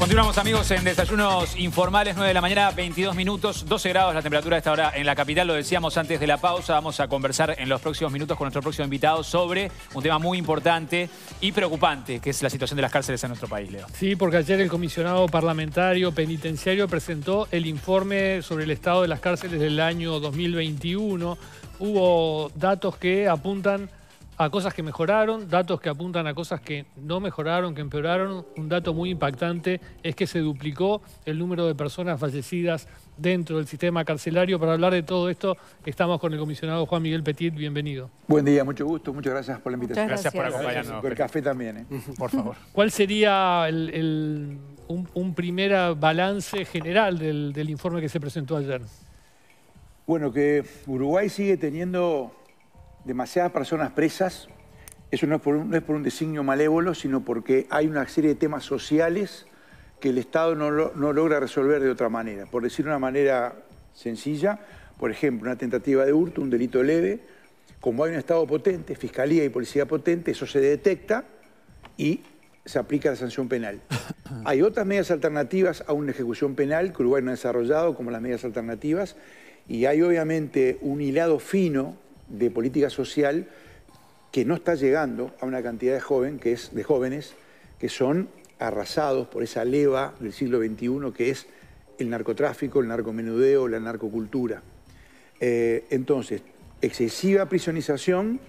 Continuamos amigos en Desayunos Informales, 9 de la mañana, 22 minutos, 12 grados la temperatura a esta hora en la capital, lo decíamos antes de la pausa, vamos a conversar en los próximos minutos con nuestro próximo invitado sobre un tema muy importante y preocupante, que es la situación de las cárceles en nuestro país, Leo. Sí, porque ayer el comisionado parlamentario penitenciario presentó el informe sobre el estado de las cárceles del año 2021, hubo datos que apuntan a cosas que mejoraron, datos que apuntan a cosas que no mejoraron, que empeoraron. Un dato muy impactante es que se duplicó el número de personas fallecidas dentro del sistema carcelario. Para hablar de todo esto, estamos con el comisionado Juan Miguel Petit. Bienvenido. Buen día, mucho gusto. Muchas gracias por la invitación. Gracias. por acompañarnos. Por el café también, ¿eh? por favor. ¿Cuál sería un, primer balance general del informe que se presentó ayer? Bueno, que Uruguay sigue teniendo demasiadas personas presas. Eso no es, por un, no designio malévolo, sino porque hay una serie de temas sociales que el Estado no, no logra resolver de otra manera. Por decir de una manera sencilla, por ejemplo, una tentativa de hurto, un delito leve, como hay un Estado potente, fiscalía y policía potente, eso se detecta y se aplica la sanción penal. Hay otras medidas alternativas a una ejecución penal que Uruguay no ha desarrollado, como las medidas alternativas, y hay obviamente un hilado fino de política social que no está llegando a una cantidad de, joven, que es, de jóvenes que son arrasados por esa leva del siglo XXI que es el narcotráfico, el narcomenudeo, la narcocultura. Eh, entonces, excesiva prisionización,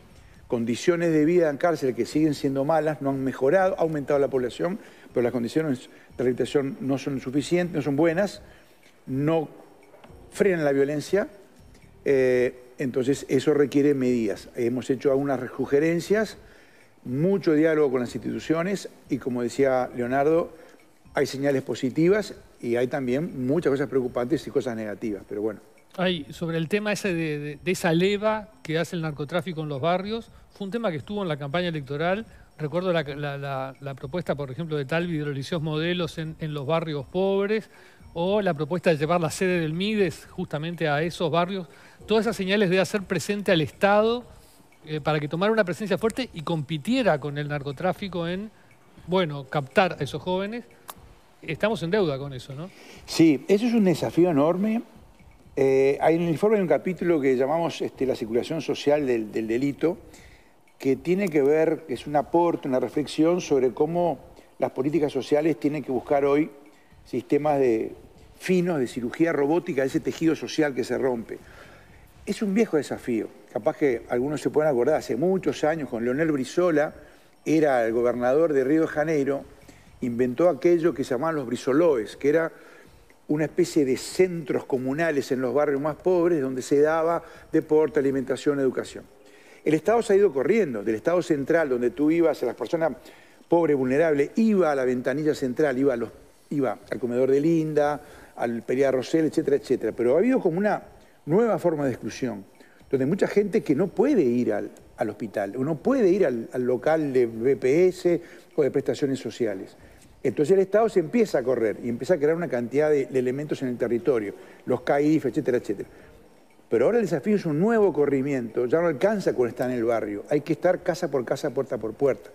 condiciones de vida en cárcel que siguen siendo malas, no han mejorado, ha aumentado la población, pero las condiciones de rehabilitación no son suficientes, no son buenas, no frenan la violencia. Eh, entonces eso requiere medidas. Hemos hecho algunas sugerencias, mucho diálogo con las instituciones y como decía Leonardo, hay señales positivas y hay también muchas cosas preocupantes y cosas negativas, pero bueno. sobre el tema ese de, esa leva que hace el narcotráfico en los barrios, fue un tema que estuvo en la campaña electoral. Recuerdo la, propuesta, por ejemplo, de tal de modelos en los barrios pobres o la propuesta de llevar la sede del MIDES justamente a esos barrios, todas esas señales de hacer presente al Estado eh, para que tomara una presencia fuerte y compitiera con el narcotráfico en, bueno, captar a esos jóvenes. Estamos en deuda con eso, ¿no? Sí, eso es un desafío enorme. Eh, hay en el informe hay un capítulo que llamamos este, la circulación social del, del delito, que tiene que ver, es un aporte, una reflexión sobre cómo las políticas sociales tienen que buscar hoy sistemas de, finos de cirugía robótica, ese tejido social que se rompe. Es un viejo desafío. Capaz que algunos se pueden acordar, hace muchos años, con Leonel Brizola, era el gobernador de Río de Janeiro, inventó aquello que se llamaban los brisoloes, que era una especie de centros comunales en los barrios más pobres donde se daba deporte, alimentación, educación. El Estado se ha ido corriendo, del Estado central, donde tú ibas, a las personas pobres, vulnerables, iba a la ventanilla central, iba a los iba al comedor de Linda, al Perea Rosel, etcétera, etcétera. Pero ha habido como una nueva forma de exclusión, donde mucha gente que no puede ir al, hospital, o no puede ir al, local de BPS o de prestaciones sociales. Entonces el Estado se empieza a correr y empieza a crear una cantidad de, elementos en el territorio, los CAIF, etcétera, etcétera. Pero ahora el desafío es un nuevo corrimiento, ya no alcanza cuando está en el barrio, hay que estar casa por casa, puerta por puerta.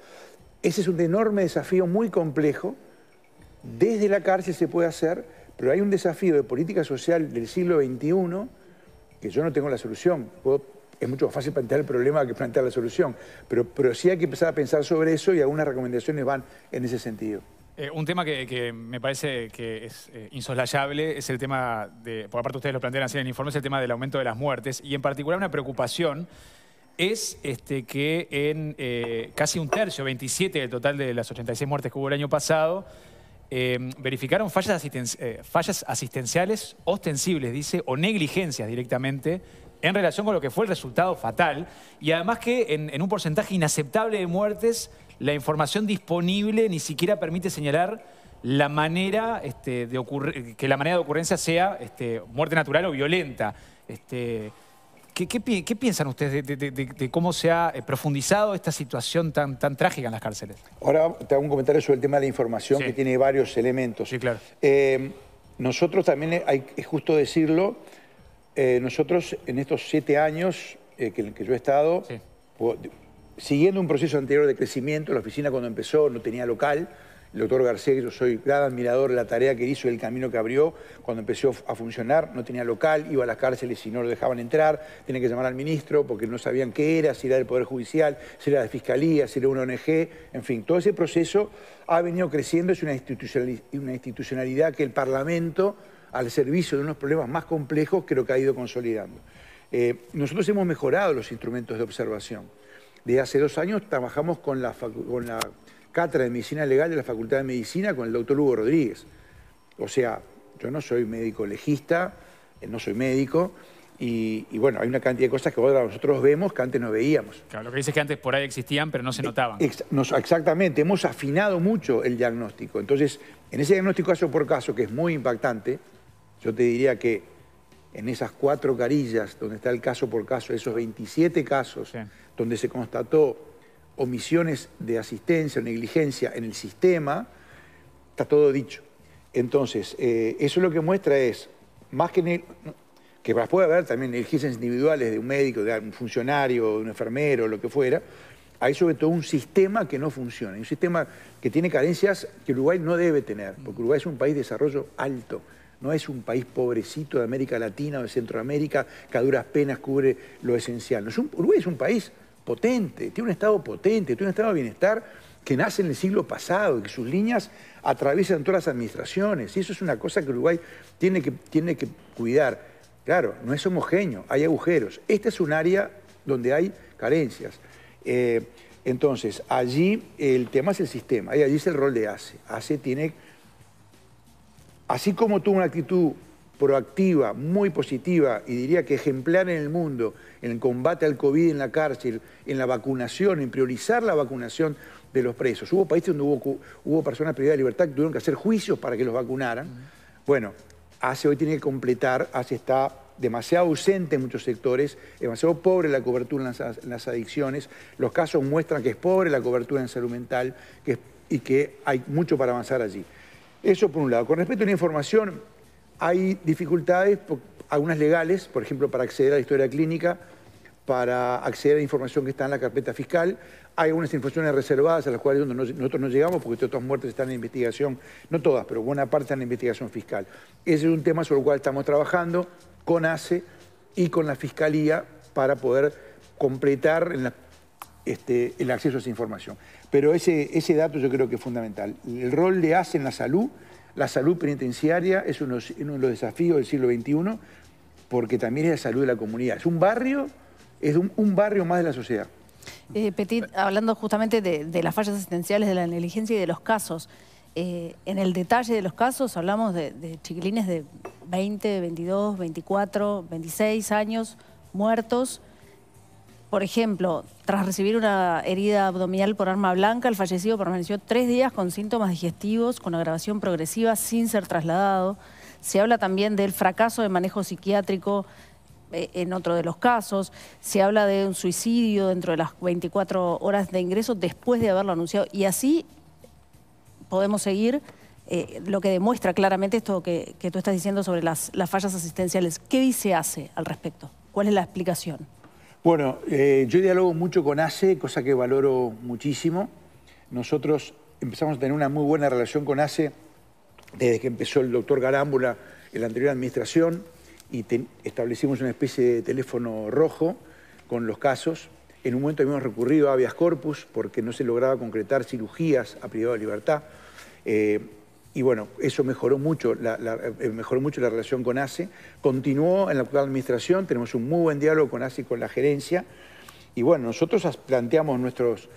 Ese es un enorme desafío muy complejo, desde la cárcel se puede hacer, pero hay un desafío de política social del siglo XXI que yo no tengo la solución. es mucho más fácil plantear el problema que plantear la solución, pero, sí hay que empezar a pensar sobre eso y algunas recomendaciones van en ese sentido. Eh, un tema que, me parece que es eh, insoslayable es el tema, de, por aparte ustedes lo plantean así en el informe, es el tema del aumento de las muertes y en particular una preocupación es este, que en eh, casi un tercio, 27 del total de las 86 muertes que hubo el año pasado, Em, verificaron eh, fallas, asistenciales ostensibles, dice, o negligencias directamente en relación con lo que fue el resultado fatal y además que en, un porcentaje inaceptable de muertes la información disponible ni siquiera permite señalar la manera este, que la manera de ocurrencia sea este, muerte natural o violenta. Este, ¿Qué, piensan ustedes de, cómo se ha eh, profundizado esta situación tan, tan trágica en las cárceles? Ahora te hago un comentario sobre el tema de la información, que tiene varios elementos. Sí, claro. Eh, nosotros también, es justo decirlo, eh, nosotros en estos siete años que, yo he estado, siguiendo un proceso anterior de crecimiento, la oficina cuando empezó no tenía local, el doctor García, que yo soy gran admirador de la tarea que hizo, el camino que abrió cuando empezó a funcionar, no tenía local, iba a las cárceles y no lo dejaban entrar, tenía que llamar al ministro porque no sabían qué era, si era del Poder Judicial, si era de Fiscalía, si era una ONG, en fin, todo ese proceso ha venido creciendo, es una institucionalidad que el Parlamento, al servicio de unos problemas más complejos, creo que ha ido consolidando. Eh, nosotros hemos mejorado los instrumentos de observación. Desde hace dos años trabajamos con la, con la cátedra de Medicina Legal de la Facultad de Medicina con el doctor Hugo Rodríguez. O sea, yo no soy médico legista, eh, no soy médico, y, bueno, hay una cantidad de cosas que ahora nosotros vemos que antes no veíamos. Claro, lo que dices es que antes por ahí existían, pero no se eh, notaban. exactamente, hemos afinado mucho el diagnóstico. Entonces, en ese diagnóstico caso por caso, que es muy impactante, yo te diría que en esas cuatro carillas donde está el caso por caso, esos 27 casos donde se constató omisiones de asistencia o negligencia en el sistema, está todo dicho. Entonces, eh, eso lo que muestra es, más que, en el, que puede haber también negligencias individuales de un médico, de un funcionario, de un enfermero, lo que fuera, hay sobre todo un sistema que no funciona, un sistema que tiene carencias que Uruguay no debe tener, porque Uruguay es un país de desarrollo alto, no es un país pobrecito de América Latina o de Centroamérica que a duras penas cubre lo esencial. Uruguay es un país potente, tiene un Estado potente, tiene un Estado de bienestar que nace en el siglo pasado, que sus líneas atraviesan todas las administraciones. Y eso es una cosa que Uruguay tiene que, tiene que cuidar. Claro, no es homogéneo, hay agujeros. Este es un área donde hay carencias. Eh, entonces, allí el tema es el sistema, y allí es el rol de ACE. ACE tiene, así como tuvo una actitud proactiva, muy positiva y diría que ejemplar en el mundo, en el combate al COVID en la cárcel, en la vacunación, en priorizar la vacunación de los presos. Hubo países donde hubo, personas privadas de libertad que tuvieron que hacer juicios para que los vacunaran. Bueno, ACE hoy tiene que completar, ACE está demasiado ausente en muchos sectores, demasiado pobre la cobertura en las, adicciones, los casos muestran que es pobre la cobertura en salud mental y que hay mucho para avanzar allí. Eso por un lado. Con respecto a la información, hay dificultades, algunas legales, por ejemplo, para acceder a la historia clínica, para acceder a la información que está en la carpeta fiscal. Hay algunas informaciones reservadas a las cuales nosotros no llegamos porque todas muertes están en investigación, no todas, pero buena parte están en investigación fiscal. Ese es un tema sobre el cual estamos trabajando con ACE y con la Fiscalía para poder completar este, el acceso a esa información. Pero ese dato yo creo que es fundamental. El rol de ACE en la salud la salud penitenciaria es uno, de los desafíos del siglo XXI porque también es la salud de la comunidad. Es un barrio, es un, barrio más de la sociedad. Eh, Petit, hablando justamente de, las fallas asistenciales, de la negligencia y de los casos, eh, en el detalle de los casos hablamos de, chiquilines de 20, 22, 24, 26 años muertos por ejemplo, tras recibir una herida abdominal por arma blanca, el fallecido permaneció tres días con síntomas digestivos, con agravación progresiva, sin ser trasladado. Se habla también del fracaso de manejo psiquiátrico eh, en otro de los casos. Se habla de un suicidio dentro de las 24 horas de ingreso después de haberlo anunciado. Y así podemos seguir eh, lo que demuestra claramente esto que, tú estás diciendo sobre las, las fallas asistenciales. ¿Qué dice hace al respecto? ¿Cuál es la explicación? Bueno, eh, yo dialogo mucho con ACE, cosa que valoro muchísimo. Nosotros empezamos a tener una muy buena relación con ACE desde que empezó el doctor Garámbula en la anterior administración y establecimos una especie de teléfono rojo con los casos. En un momento habíamos recurrido a habeas corpus porque no se lograba concretar cirugías a privado de libertad. Eh, y bueno, eso mejoró mucho la, eh, mejoró mucho la relación con ACE. Continuó en la actual administración, tenemos un muy buen diálogo con ACE y con la gerencia. Y bueno, nosotros planteamos nuestras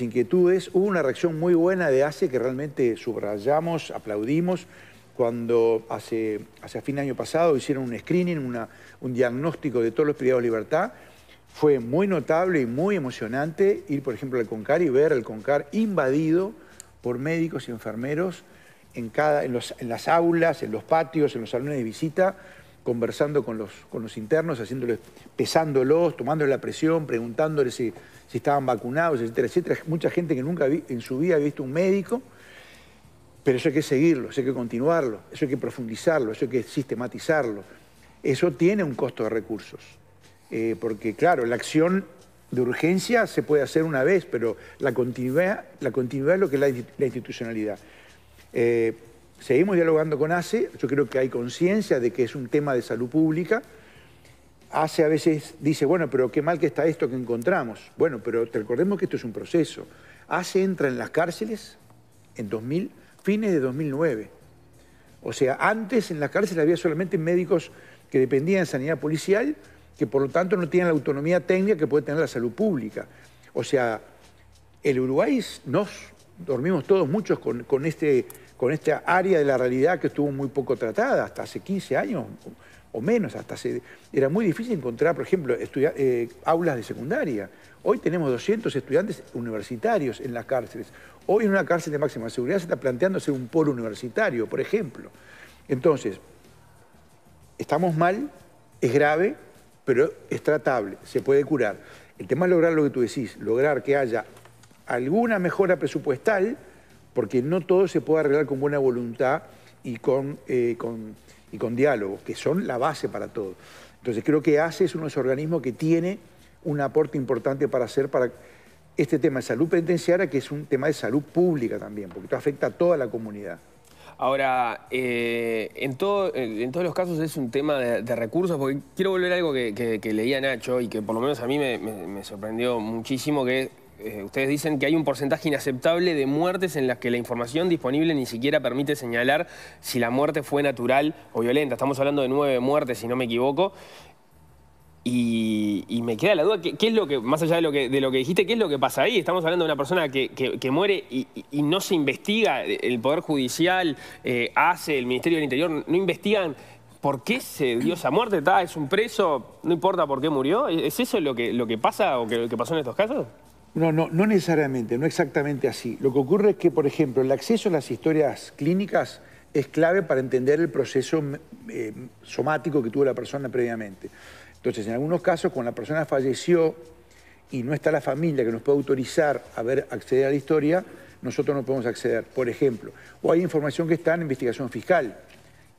inquietudes. Hubo una reacción muy buena de ACE que realmente subrayamos, aplaudimos, cuando hace, fin de año pasado hicieron un screening, un diagnóstico de todos los privados de libertad. Fue muy notable y muy emocionante ir, por ejemplo, al CONCAR y ver el CONCAR invadido por médicos y enfermeros en, las aulas, en los patios, en los salones de visita, conversando con los, internos, haciéndoles, pesándolos, tomándoles la presión, preguntándoles si, estaban vacunados, etcétera, etcétera. Mucha gente que nunca en su vida ha visto un médico, pero eso hay que seguirlo, eso hay que continuarlo, eso hay que profundizarlo, eso hay que sistematizarlo. Eso tiene un costo de recursos, eh, porque claro, la acción de urgencia se puede hacer una vez, pero la continuidad, la continuidad es lo que es la institucionalidad. Eh, seguimos dialogando con ACE, yo creo que hay conciencia de que es un tema de salud pública. ACE a veces dice, bueno, pero qué mal que está esto que encontramos. Bueno, pero te recordemos que esto es un proceso. ACE entra en las cárceles en 2000, fines de 2009. O sea, antes en las cárceles había solamente médicos que dependían de sanidad policial, que por lo tanto no tenían la autonomía técnica que puede tener la salud pública. O sea, el Uruguay nos dormimos todos muchos con este con esta área de la realidad que estuvo muy poco tratada, hasta hace 15 años o menos, hasta hace, era muy difícil encontrar, por ejemplo, eh, aulas de secundaria. Hoy tenemos 200 estudiantes universitarios en las cárceles. Hoy en una cárcel de máxima seguridad se está planteando hacer un polo universitario, por ejemplo. Entonces, estamos mal, es grave, pero es tratable, se puede curar. El tema es lograr lo que tú decís, lograr que haya alguna mejora presupuestal porque no todo se puede arreglar con buena voluntad y eh, con, y con diálogo, que son la base para todo. Entonces creo que ACE es uno de los organismos que tiene un aporte importante para hacer para este tema de salud penitenciaria, que es un tema de salud pública también, porque esto afecta a toda la comunidad. Ahora, eh, en, todo, en todos los casos es un tema de, recursos, porque quiero volver a algo que, leía Nacho y que por lo menos a mí me, sorprendió muchísimo, que eh, ustedes dicen que hay un porcentaje inaceptable de muertes en las que la información disponible ni siquiera permite señalar si la muerte fue natural o violenta. Estamos hablando de nueve muertes, si no me equivoco. Y, me queda la duda, ¿qué, es lo que, más allá de lo que, de lo que dijiste, qué es lo que pasa ahí? Estamos hablando de una persona que, muere y, no se investiga, eh, el Poder Judicial hace, eh, el Ministerio del Interior, no investigan ¿Por qué se dio esa muerte? ¿Es un preso? ¿No importa por qué murió? ¿Es eso lo que, pasa o lo que pasó en estos casos? No, no, no necesariamente, no exactamente así. Lo que ocurre es que, por ejemplo, el acceso a las historias clínicas es clave para entender el proceso mm, eh, somático que tuvo la persona previamente. Entonces, en algunos casos, cuando la persona falleció y no está la familia que nos puede autorizar a ver acceder a la historia, nosotros no podemos acceder, por ejemplo. O hay información que está en investigación fiscal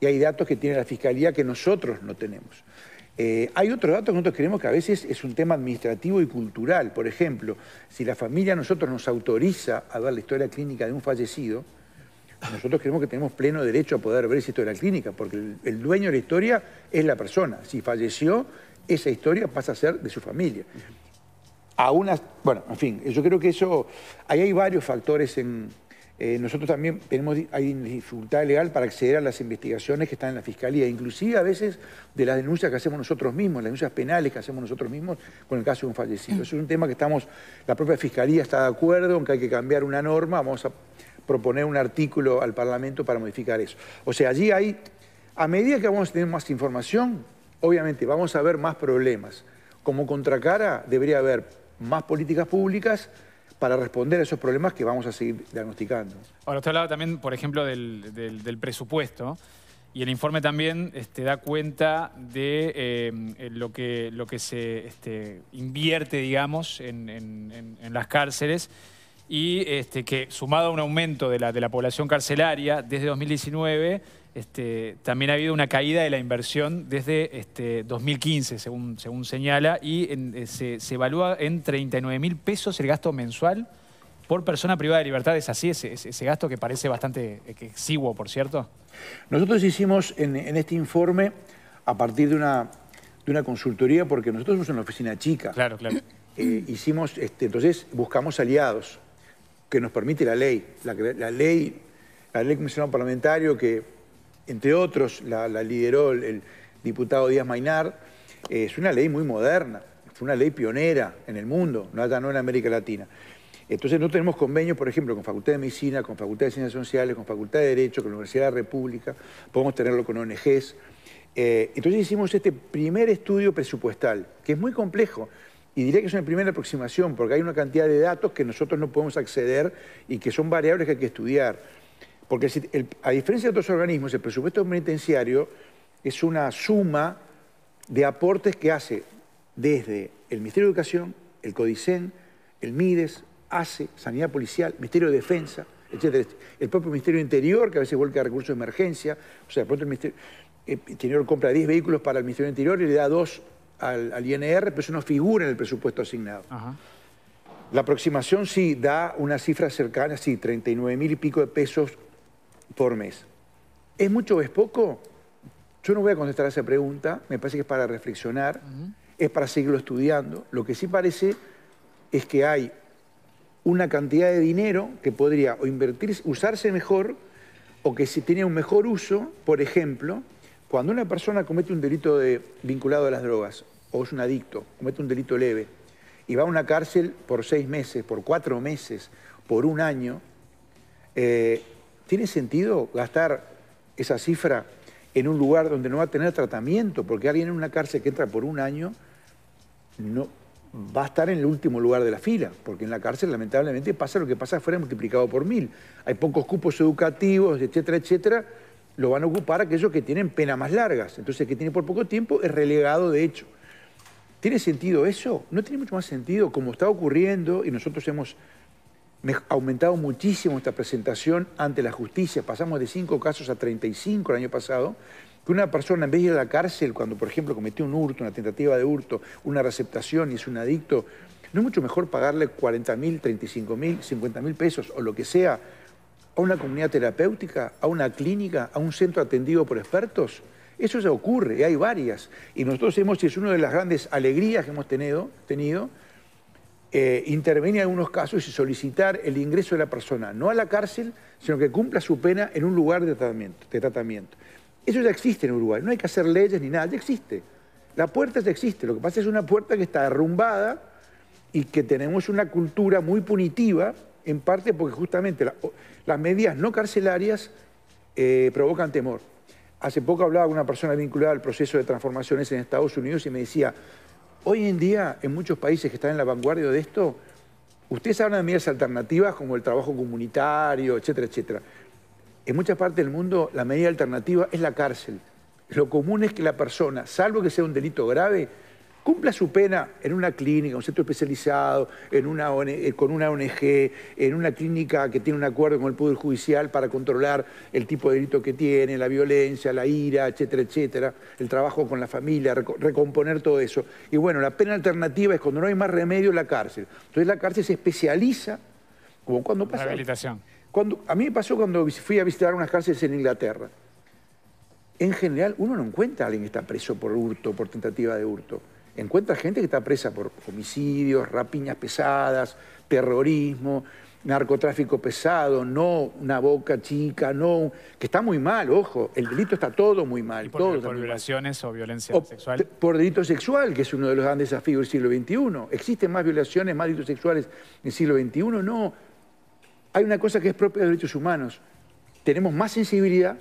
y hay datos que tiene la fiscalía que nosotros no tenemos. Eh, hay otro dato que nosotros creemos que a veces es un tema administrativo y cultural. Por ejemplo, si la familia a nosotros nos autoriza a ver la historia clínica de un fallecido, nosotros creemos que tenemos pleno derecho a poder ver esa historia clínica, porque el, dueño de la historia es la persona. Si falleció, esa historia pasa a ser de su familia. A una, bueno, en fin, yo creo que eso, ahí hay varios factores en, eh, nosotros también tenemos, hay dificultad legal para acceder a las investigaciones que están en la Fiscalía, inclusive a veces de las denuncias que hacemos nosotros mismos, las denuncias penales que hacemos nosotros mismos con el caso de un fallecido. Eso es un tema que estamos, la propia Fiscalía está de acuerdo aunque hay que cambiar una norma, vamos a proponer un artículo al Parlamento para modificar eso. O sea, allí hay, a medida que vamos a tener más información, obviamente vamos a ver más problemas. Como contracara debería haber más políticas públicas, para responder a esos problemas que vamos a seguir diagnosticando. Ahora, usted hablaba también, por ejemplo, del, presupuesto. Y el informe también este, da cuenta de eh, lo, que, lo que se este, invierte, digamos, en, las cárceles y este, que sumado a un aumento de la población carcelaria desde 2019 este, también ha habido una caída de la inversión desde 2015, este, según, según señala, y eh, se, evalúa en 39 mil pesos el gasto mensual por persona privada de libertad. ¿Es así ese, ese, gasto que parece bastante exiguo, por cierto? Nosotros hicimos en, este informe, a partir de una, de una consultoría, porque nosotros somos una oficina chica. Claro, claro. Eh, hicimos, este, entonces buscamos aliados, que nos permite la ley, la, la ley, la ley comisionado parlamentario que entre otros, la, lideró el, diputado Díaz Mainar. es una ley muy moderna, fue una ley pionera en el mundo, no, no en América Latina. Entonces no tenemos convenios, por ejemplo, con Facultad de Medicina, con Facultad de Ciencias Sociales, con Facultad de Derecho, con la Universidad de la República, podemos tenerlo con ONGs. Eh, entonces hicimos este primer estudio presupuestal, que es muy complejo, y diría que es una primera aproximación, porque hay una cantidad de datos que nosotros no podemos acceder y que son variables que hay que estudiar. Porque a diferencia de otros organismos, el presupuesto penitenciario es una suma de aportes que hace desde el Ministerio de Educación, el CODICEN, el MIDES, ACE, Sanidad Policial, Ministerio de Defensa, etc. El propio Ministerio Interior, que a veces vuelca recursos de emergencia, o sea, de pronto el Ministerio eh, Interior compra 10 vehículos para el Ministerio Interior y le da dos al, INR, pero eso no figura en el presupuesto asignado. La aproximación sí da una cifra cercana, sí, 39 mil y pico de pesos por mes. ¿Es mucho o es poco? Yo no voy a contestar a esa pregunta, me parece que es para reflexionar, es para seguirlo estudiando. Lo que sí parece es que hay una cantidad de dinero que podría o invertirse, usarse mejor o que si tiene un mejor uso, por ejemplo, cuando una persona comete un delito de, vinculado a las drogas o es un adicto, comete un delito leve y va a una cárcel por seis meses, por cuatro meses, por un año, eh, ¿Tiene sentido gastar esa cifra en un lugar donde no va a tener tratamiento? Porque alguien en una cárcel que entra por un año no, va a estar en el último lugar de la fila, porque en la cárcel lamentablemente pasa lo que pasa afuera multiplicado por mil. Hay pocos cupos educativos, etcétera, etcétera, lo van a ocupar aquellos que tienen penas más largas. Entonces el que tiene por poco tiempo es relegado de hecho. ¿Tiene sentido eso? ¿No tiene mucho más sentido como está ocurriendo y nosotros hemos ha aumentado muchísimo esta presentación ante la justicia. Pasamos de cinco casos a 35 el año pasado, que una persona en vez de ir a la cárcel cuando, por ejemplo, cometió un hurto, una tentativa de hurto, una receptación y es un adicto, ¿no es mucho mejor pagarle 40 mil, 35 mil, 50 mil pesos o lo que sea a una comunidad terapéutica, a una clínica, a un centro atendido por expertos? Eso se ocurre, y hay varias. Y nosotros hemos, y es una de las grandes alegrías que hemos tenido, tenido eh, en algunos casos y solicitar el ingreso de la persona, no a la cárcel, sino que cumpla su pena en un lugar de tratamiento. De tratamiento. Eso ya existe en Uruguay, no hay que hacer leyes ni nada, ya existe. La puerta ya existe, lo que pasa es una puerta que está derrumbada y que tenemos una cultura muy punitiva, en parte porque justamente las medidas no carcelarias eh, provocan temor. Hace poco hablaba con una persona vinculada al proceso de transformaciones en Estados Unidos y me decía, Hoy en día, en muchos países que están en la vanguardia de esto, ustedes hablan de medidas alternativas como el trabajo comunitario, etcétera, etcétera. En muchas partes del mundo, la medida alternativa es la cárcel. Lo común es que la persona, salvo que sea un delito grave, cumpla su pena en una clínica, un centro especializado, eh, con una ONG, en una clínica que tiene un acuerdo con el Poder Judicial para controlar el tipo de delito que tiene, la violencia, la ira, etcétera, etcétera, el trabajo con la familia, recomponer todo eso. Y bueno, la pena alternativa es cuando no hay más remedio en la cárcel. Entonces la cárcel se especializa, como cuando pasa... Rehabilitación. Cuando, a mí me pasó cuando fui a visitar unas cárceles en Inglaterra. En general, uno no encuentra a alguien que está preso por hurto, por tentativa de hurto encuentra gente que está presa por homicidios, rapiñas pesadas, terrorismo, narcotráfico pesado, no una boca chica, no... Que está muy mal, ojo, el delito está todo muy mal. por, violaciones o violencia sexual? Por delito sexual, que es uno de los grandes desafíos del siglo XXI. ¿Existen más violaciones, más delitos sexuales en el siglo XXI? No. Hay una cosa que es propia de los derechos humanos. Tenemos más sensibilidad,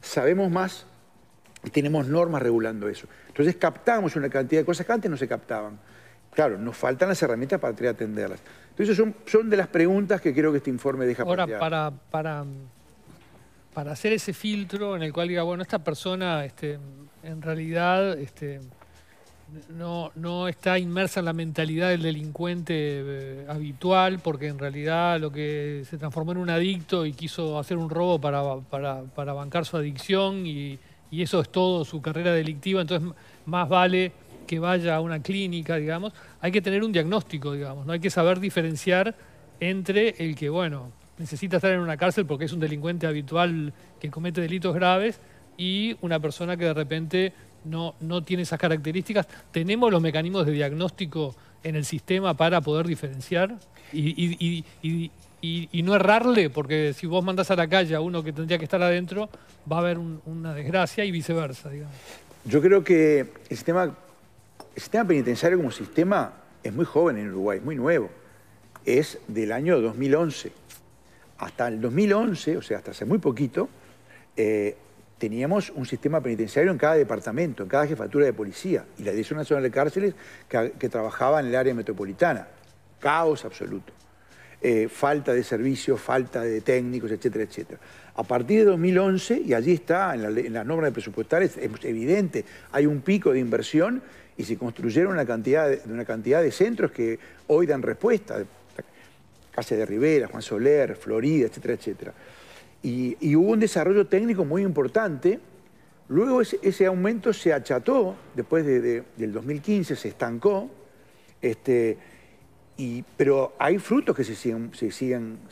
sabemos más y tenemos normas regulando eso. Entonces captamos una cantidad de cosas que antes no se captaban. Claro, nos faltan las herramientas para atenderlas. Entonces son, son de las preguntas que creo que este informe deja Ahora, para, para, para hacer ese filtro en el cual diga, bueno, esta persona este, en realidad este, no, no está inmersa en la mentalidad del delincuente eh, habitual, porque en realidad lo que se transformó en un adicto y quiso hacer un robo para, para, para bancar su adicción y y eso es todo su carrera delictiva, entonces más vale que vaya a una clínica, digamos, hay que tener un diagnóstico, digamos, no hay que saber diferenciar entre el que, bueno, necesita estar en una cárcel porque es un delincuente habitual que comete delitos graves y una persona que de repente no, no tiene esas características. ¿Tenemos los mecanismos de diagnóstico en el sistema para poder diferenciar y, y y, no errarle, porque si vos mandás a la calle a uno que tendría que estar adentro, va a haber una desgracia y viceversa, digamos. Yo creo que el sistema, penitenciario como sistema es muy joven en Uruguay, es muy nuevo. Es del año 2011. Hasta el 2011, o sea, hasta hace muy poquito, eh, teníamos un sistema penitenciario en cada departamento, en cada jefatura de policía, y la Dirección Nacional de Cárceles que trabajaba en el área metropolitana. Caos absoluto. Eh, falta de servicios, falta de técnicos, etcétera, etcétera. A partir de 2011, y allí está, en, la, las normas presupuestarias, es evidente, hay un pico de inversión y se construyeron una cantidad de, una cantidad de centros que hoy dan respuesta. Casa de Rivera, Juan Soler, Florida, etcétera, etcétera. Y, hubo un desarrollo técnico muy importante. Luego ese, aumento se acható, después del 2015 se estancó. Este, pero hay frutos que se siguen,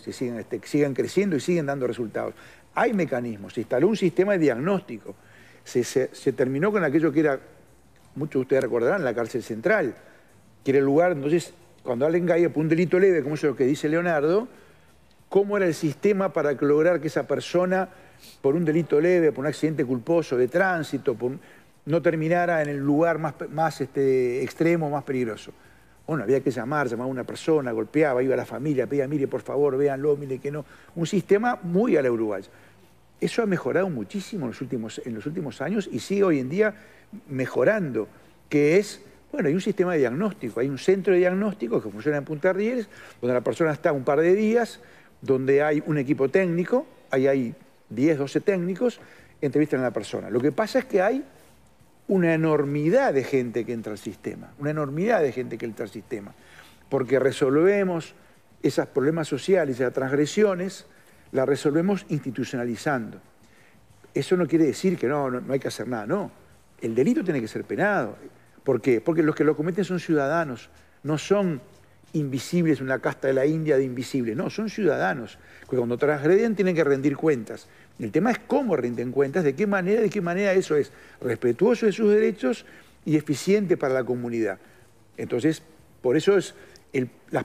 este, siguen, creciendo y siguen dando resultados. Hay mecanismos, se instaló un sistema de diagnóstico, se, terminó con aquello que era, muchos de ustedes recordarán, la cárcel central, que era el lugar, entonces, cuando alguien caía por un delito leve, como es lo que dice Leonardo, cómo era el sistema para lograr que esa persona, por un delito leve, por un accidente culposo de tránsito, no terminara en el lugar más, más este, extremo, más peligroso. Bueno, había que llamar, llamaba a una persona, golpeaba, iba a la familia, pedía, mire, por favor, véanlo, mire que no. Un sistema muy a la uruguaya. Eso ha mejorado muchísimo en los últimos, en los últimos años y sigue hoy en día mejorando, que es bueno, hay un sistema de diagnóstico, hay un centro de diagnóstico que funciona en Punta Rieles, donde la persona está un par de días, donde hay un equipo técnico, ahí hay 10, 12 técnicos, entrevistan a la persona. Lo que pasa es que hay una enormidad de gente que entra al sistema, una enormidad de gente que entra al sistema, porque resolvemos esos problemas sociales, esas transgresiones, las resolvemos institucionalizando. Eso no quiere decir que no, no, hay que hacer nada, no. El delito tiene que ser penado. ¿Por qué? Porque los que lo cometen son ciudadanos, no son invisibles, una casta de la India de invisibles, no, son ciudadanos, que cuando transgreden tienen que rendir cuentas. El tema es cómo rinden cuentas, de qué manera, de qué manera eso es respetuoso de sus derechos y eficiente para la comunidad. Entonces, por eso es el, las,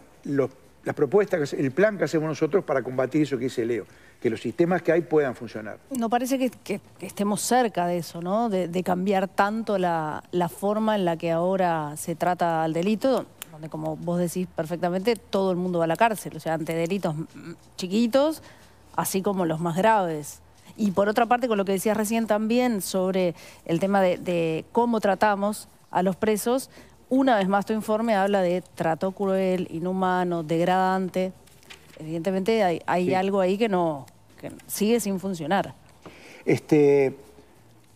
el plan que hacemos nosotros para combatir eso que dice Leo, que los sistemas que hay puedan funcionar. No parece que, estemos cerca de eso, ¿no? De, cambiar tanto la, la forma en la que ahora se trata al delito, donde como vos decís perfectamente, todo el mundo va a la cárcel, o sea, ante delitos chiquitos así como los más graves. Y por otra parte, con lo que decías recién también sobre el tema de, cómo tratamos a los presos, una vez más tu informe habla de trato cruel, inhumano, degradante. Evidentemente hay, algo ahí que no sigue sin funcionar. Este,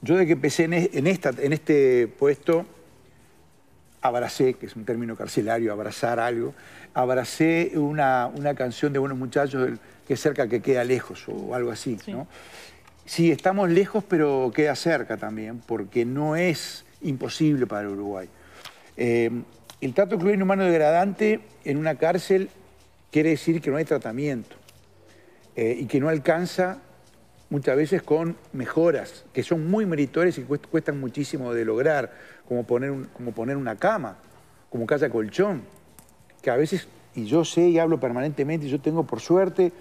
yo de que empecé en, esta, en este puesto abracé, que es un término carcelario, abrazar algo, abracé una, canción de buenos muchachos que es cerca que queda lejos o algo así, sí. estamos lejos, pero queda cerca también, porque no es imposible para Uruguay. Eh, el trato cruel humano degradante en una cárcel quiere decir que no hay tratamiento eh, y que no alcanza muchas veces con mejoras, que son muy meritorias y cuestan muchísimo de lograr como poner, como poner una cama, como que casa colchón, que a veces, y yo sé y hablo permanentemente, yo tengo por suerte,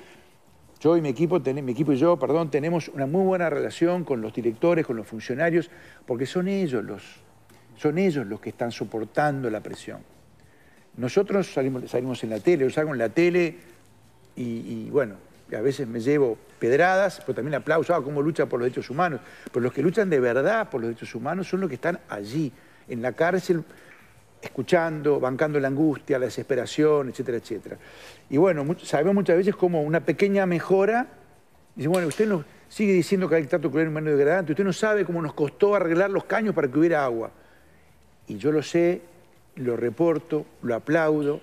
yo y mi equipo, mi equipo y yo, perdón, tenemos una muy buena relación con los directores, con los funcionarios, porque son ellos los, son ellos los que están soportando la presión. Nosotros salimos, salimos en la tele, yo salgo en la tele y bueno, a veces me llevo pedradas, pero también aplauso, a ah, cómo lucha por los derechos humanos. Pero los que luchan de verdad por los derechos humanos son los que están allí, en la cárcel, escuchando, bancando la angustia, la desesperación, etcétera, etcétera. Y bueno, sabemos muchas veces como una pequeña mejora, dice, bueno, usted nos sigue diciendo que hay trato cruel humano degradante, usted no sabe cómo nos costó arreglar los caños para que hubiera agua. Y yo lo sé, lo reporto, lo aplaudo,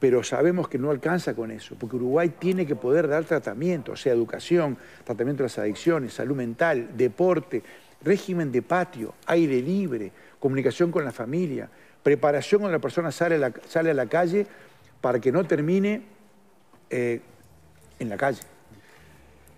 pero sabemos que no alcanza con eso, porque Uruguay tiene que poder dar tratamiento, o sea, educación, tratamiento de las adicciones, salud mental, deporte, régimen de patio, aire libre, comunicación con la familia, preparación cuando la persona sale a la, calle para que no termine eh, en la calle.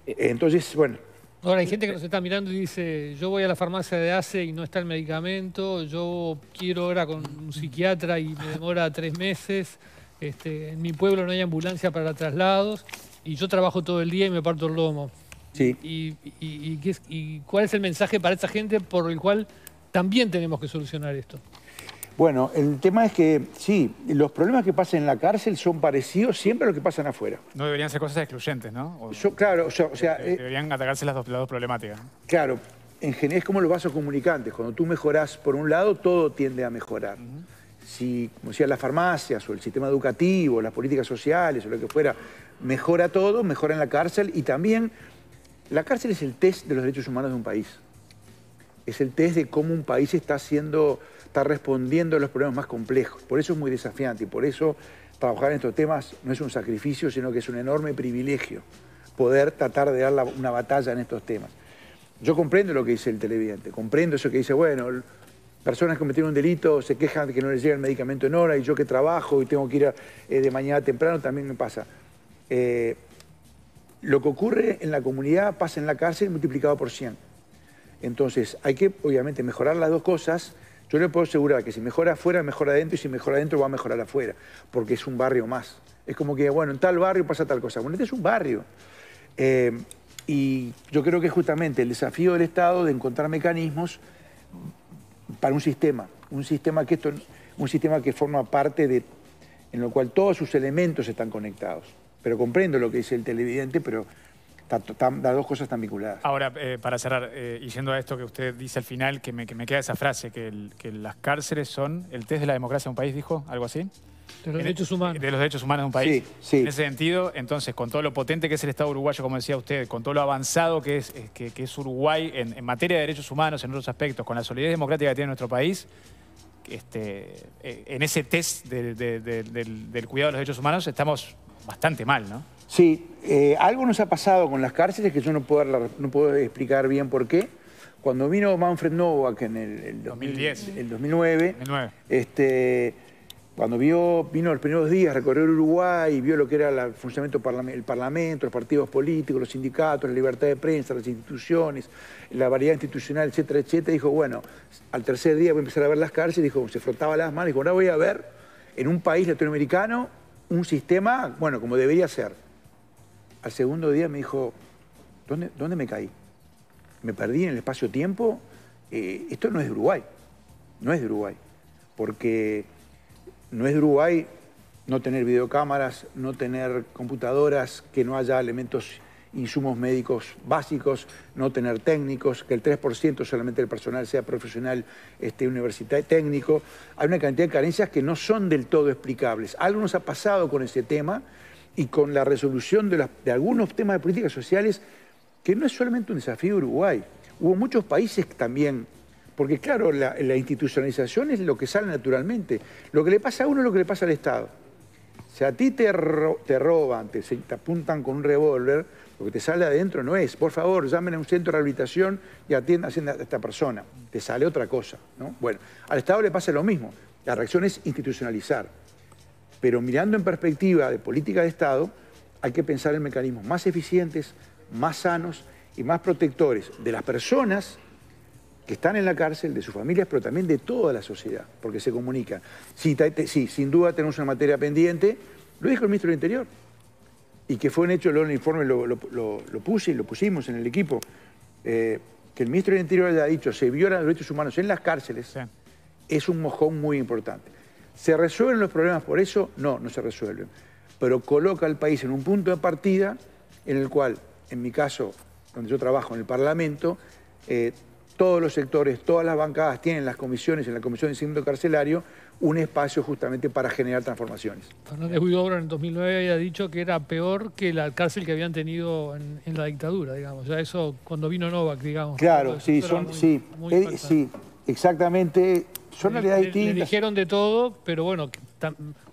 Entonces, bueno, Ahora, hay gente que nos está mirando y dice, yo voy a la farmacia de ACE y no está el medicamento, yo quiero ahora con un psiquiatra y me demora tres meses. Este, en mi pueblo no hay ambulancia para traslados y yo trabajo todo el día y me parto el lomo. Sí. Y, cuál es el mensaje para esa gente por el cual también tenemos que solucionar esto? Bueno, el tema es que sí, los problemas que pasan en la cárcel son parecidos siempre a los que pasan afuera. No deberían ser cosas excluyentes, ¿no? Yo, claro, o sea... Este, eh, deberían atacarse las dos, problemáticas. Claro, en general es como los vasos comunicantes. Cuando tú mejoras por un lado, todo tiende a mejorar si, como decía, las farmacias o el sistema educativo, las políticas sociales o lo que fuera, mejora todo, mejora en la cárcel y también la cárcel es el test de los derechos humanos de un país. Es el test de cómo un país está haciendo, está respondiendo a los problemas más complejos. Por eso es muy desafiante y por eso trabajar en estos temas no es un sacrificio, sino que es un enorme privilegio poder tratar de dar una batalla en estos temas. Yo comprendo lo que dice el televidente, comprendo eso que dice, bueno, personas que cometieron un delito se quejan de que no les llega el medicamento en hora y yo que trabajo y tengo que ir eh, de mañana temprano también me pasa. Eh, lo que ocurre en la comunidad pasa en la cárcel multiplicado por 100. Entonces hay que obviamente mejorar las dos cosas. Yo le puedo asegurar que si mejora afuera, mejora adentro y si mejora adentro va a mejorar afuera, porque es un barrio más. Es como que, bueno, en tal barrio pasa tal cosa. Bueno, este es un barrio. Eh, y yo creo que justamente el desafío del Estado de encontrar mecanismos para un sistema, un sistema que esto, un sistema que forma parte de, en lo cual todos sus elementos están conectados. Pero comprendo lo que dice el televidente, pero las dos cosas están vinculadas. Ahora, eh, para cerrar, eh, y yendo a esto que usted dice al final, que me, que me queda esa frase, que, que las cárceles son el test de la democracia de un país, dijo, algo así. De los derechos e- humanos. De los derechos humanos de un país. Sí, En ese sentido, entonces, con todo lo potente que es el Estado uruguayo, como decía usted, con todo lo avanzado que es, eh, que, es Uruguay en, materia de derechos humanos, en otros aspectos, con la solidez democrática que tiene nuestro país, este, eh, en ese test del, cuidado de los derechos humanos estamos bastante mal, ¿no? Sí, eh, algo nos ha pasado con las cárceles que yo no puedo, no puedo explicar bien por qué. Cuando vino Manfred Novak en el, el 2009, 2009. Este, cuando vio, vino los primeros días, recorrió Uruguay, y vio lo que era el funcionamiento del Parlamento, los partidos políticos, los sindicatos, la libertad de prensa, las instituciones, la variedad institucional, etcétera, etcétera, dijo, bueno, al tercer día voy a empezar a ver las cárceles, dijo, se frotaba las manos, dijo, ahora voy a ver en un país latinoamericano un sistema, bueno, como debería ser. Al segundo día me dijo, ¿dónde, dónde me caí? ¿Me perdí en el espacio-tiempo? Eh, esto no es de Uruguay, no es de Uruguay, porque no es de Uruguay no tener videocámaras, no tener computadoras, que no haya elementos, insumos médicos básicos, no tener técnicos, que el 3% solamente del personal sea profesional este, universitario técnico. Hay una cantidad de carencias que no son del todo explicables. Algo nos ha pasado con ese tema y con la resolución de, de algunos temas de políticas sociales, que no es solamente un desafío de Uruguay. Hubo muchos países también porque claro, la, institucionalización es lo que sale naturalmente. Lo que le pasa a uno es lo que le pasa al Estado. Si a ti te, roban, te, apuntan con un revólver, lo que te sale adentro no es, por favor, llamen a un centro de rehabilitación y atiendan a esta persona. Te sale otra cosa. ¿no? Bueno, al Estado le pasa lo mismo. La reacción es institucionalizar. Pero mirando en perspectiva de política de Estado, hay que pensar en mecanismos más eficientes, más sanos y más protectores de las personas que están en la cárcel, de sus familias, pero también de toda la sociedad, porque se comunican. Sí, sin duda tenemos una materia pendiente, lo dijo el ministro del Interior, y que fue un hecho, luego el informe lo, puse y lo pusimos en el equipo, eh, que el ministro del Interior haya dicho se violan los derechos humanos en las cárceles, es un mojón muy importante. ¿Se resuelven los problemas por eso? No, no se resuelven. Pero coloca al país en un punto de partida en el cual, en mi caso, donde yo trabajo en el Parlamento, eh, todos los sectores, todas las bancadas tienen las comisiones, en la Comisión de Síndrome Carcelario, un espacio justamente para generar transformaciones. Fernández Huidobro en 2009 había dicho que era peor que la cárcel que habían tenido en, la dictadura, digamos. Ya eso cuando vino Novak, digamos. Claro, sí, son, sí, eh, sí, exactamente. Son distintas. dijeron de todo, pero bueno,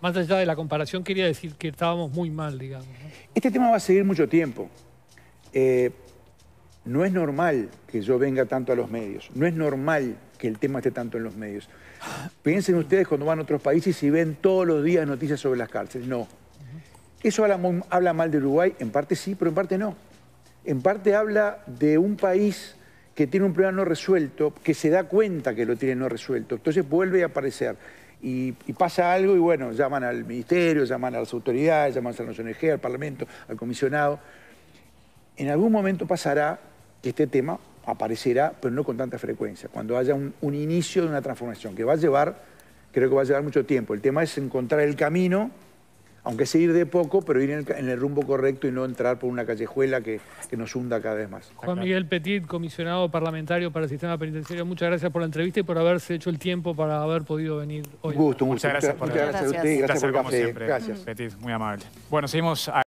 más allá de la comparación quería decir que estábamos muy mal, digamos. Este tema va a seguir mucho tiempo. Eh, no es normal que yo venga tanto a los medios. No es normal que el tema esté tanto en los medios. Piensen ustedes cuando van a otros países y ven todos los días noticias sobre las cárceles. No. ¿Eso habla, mal de Uruguay? En parte sí, pero en parte no. En parte habla de un país que tiene un problema no resuelto, que se da cuenta que lo tiene no resuelto. Entonces vuelve a aparecer. Y, pasa algo y bueno, llaman al ministerio, llaman a las autoridades, llaman a la ONG, al Parlamento, al comisionado. En algún momento pasará este tema aparecerá, pero no con tanta frecuencia. Cuando haya un, inicio de una transformación que va a llevar, creo que va a llevar mucho tiempo. El tema es encontrar el camino, aunque sea ir de poco, pero ir en el, rumbo correcto y no entrar por una callejuela que, nos hunda cada vez más. Juan Miguel Petit, comisionado parlamentario para el sistema penitenciario, muchas gracias por la entrevista y por haberse hecho el tiempo para haber podido venir hoy. Un gusto, Muchas gracias por Muchas gracias, a usted gracias, gracias por el café. Gracias. Petit, muy amable. Bueno, seguimos.